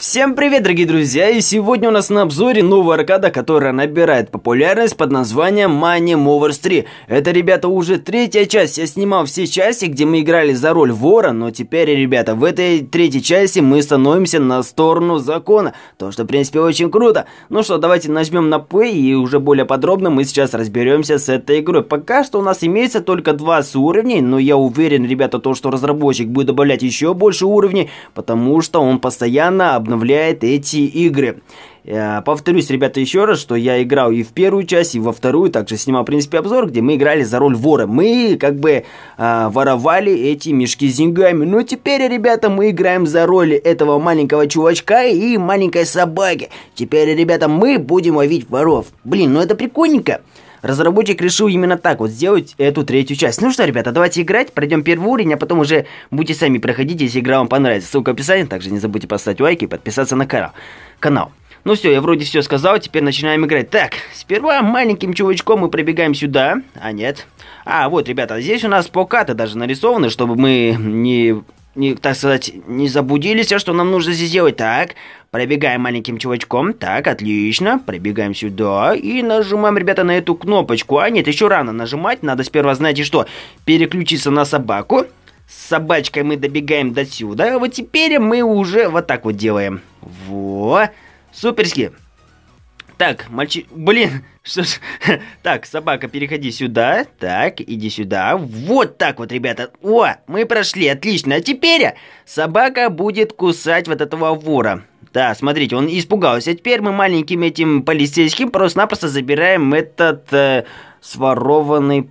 Всем привет, дорогие друзья! И сегодня у нас на обзоре новая аркада, которая набирает популярность под названием Money Movers 3. Это, ребята, уже третья часть. Я снимал все части, где мы играли за роль вора, но теперь, ребята, в этой третьей части мы становимся на сторону закона. То, что, в принципе, очень круто. Ну что, давайте нажмем на Play и уже более подробно мы сейчас разберемся с этой игрой. Пока что у нас имеется только 20 уровней, но я уверен, ребята, то, что разработчик будет добавлять еще больше уровней, потому что он постоянно об обновляет эти игры. Э, повторюсь, ребята, еще раз, что я играл и в первую часть, и во вторую, также снимал, в принципе, обзор, где мы играли за роль вора. Мы, как бы, э, воровали эти мешки с деньгами. Но теперь, ребята, мы играем за роли этого маленького чувачка и маленькой собаки. Теперь, ребята, мы будем ловить воров. Блин, ну это прикольненько. Разработчик решил именно так вот сделать эту третью часть. Ну что, ребята, давайте играть, пройдем первый уровень, а потом уже будете сами проходить, если игра вам понравится. Ссылка в описании, также не забудьте поставить лайки и подписаться на канал. канал. Ну все, я вроде все сказал, теперь начинаем играть. Так, сперва маленьким чувачком мы пробегаем сюда. А, нет. А, вот, ребята, здесь у нас покаты даже нарисованы, чтобы мы не не, так сказать, не забудились, а что нам нужно здесь сделать. Так, Пробегаем маленьким чувачком. Так, отлично. Пробегаем сюда и нажимаем, ребята, на эту кнопочку. А нет, еще рано нажимать. Надо сперва, знаете что, переключиться на собаку. С собачкой мы добегаем до сюда. А вот теперь мы уже вот так вот делаем. Во. Суперски. Так, мальчик... Блин, что ж... Так, собака, переходи сюда. Так, иди сюда. Вот так вот, ребята. О, мы прошли, отлично. А теперь собака будет кусать вот этого вора. Да, смотрите, он испугался. Теперь мы маленьким этим полицейским просто-напросто забираем этот э, сворованный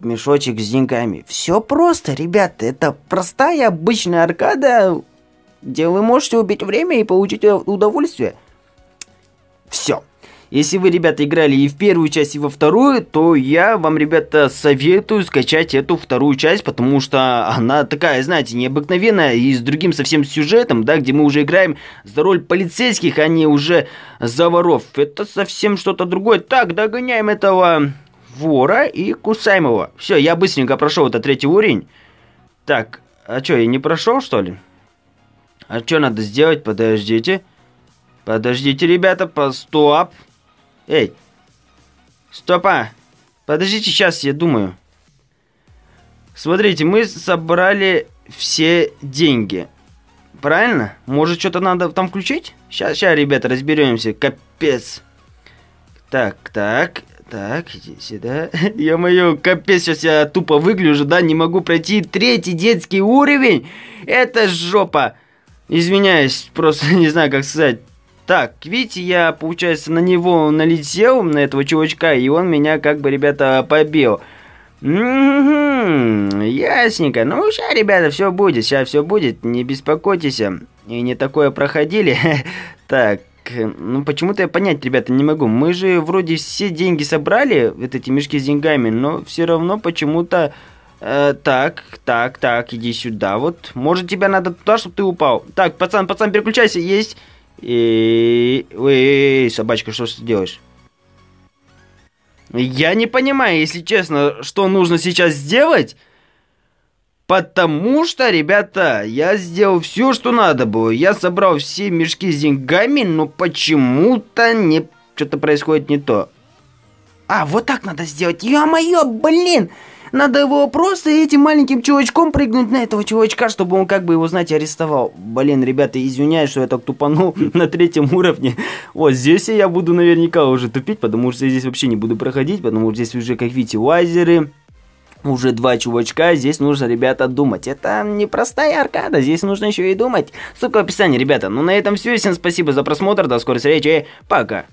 мешочек с деньгами. Все просто, ребята. Это простая обычная аркада, где вы можете убить время и получить удовольствие. Все. Если вы, ребята, играли и в первую часть, и во вторую, то я вам, ребята, советую скачать эту вторую часть, потому что она такая, знаете, необыкновенная и с другим совсем сюжетом, да, где мы уже играем за роль полицейских, а не уже за воров. Это совсем что-то другое. Так, догоняем этого вора и кусаем его. Все, я быстренько прошел этот третий уровень. Так, а что, я не прошел, что ли? А что надо сделать? Подождите. Подождите, ребята, по Эй! Стопа! Подождите сейчас, я думаю. Смотрите, мы собрали все деньги. Правильно? Может, что-то надо там включить? Сейчас, сейчас, ребята, разберемся. Капец. Так, так, так, иди сюда. Ё-моё, капец, сейчас я тупо выгляжу, да? Не могу пройти третий детский уровень. Это жопа. Извиняюсь, просто не знаю, как сказать. Так, видите, я, получается, на него налетел, на этого чувачка, и он меня как бы, ребята, побил. Угу, ясненько. Ну, сейчас, ребята, все будет, сейчас все будет, не беспокойтесь. И не такое проходили. Так, ну почему-то я понять, ребята, не могу. Мы же вроде все деньги собрали, вот эти мешки с деньгами, но все равно почему-то... Э, так, так, так, иди сюда, вот. Может, тебя надо туда, чтобы ты упал. Так, пацан, пацан, переключайся, есть... И... Ой, собачка, что ты делаешь? Я не понимаю, если честно, что нужно сейчас сделать. Потому что, ребята, я сделал все, что надо было. Я собрал все мешки с деньгами, но почему-то не... Что-то происходит не то. А, вот так надо сделать. Ё-моё, блин! Блин! Надо его просто этим маленьким чувачком прыгнуть на этого чувачка, чтобы он как бы его, знаете, арестовал. Блин, ребята, извиняюсь, что я так тупанул на третьем уровне. Вот здесь я буду наверняка уже тупить, потому что я здесь вообще не буду проходить, потому что здесь уже, как видите, лазеры, уже два чувачка, здесь нужно, ребята, думать. Это не простая аркада, здесь нужно еще и думать. Ссылка в описании, ребята. Ну на этом все, всем спасибо за просмотр, до скорой встречи, пока.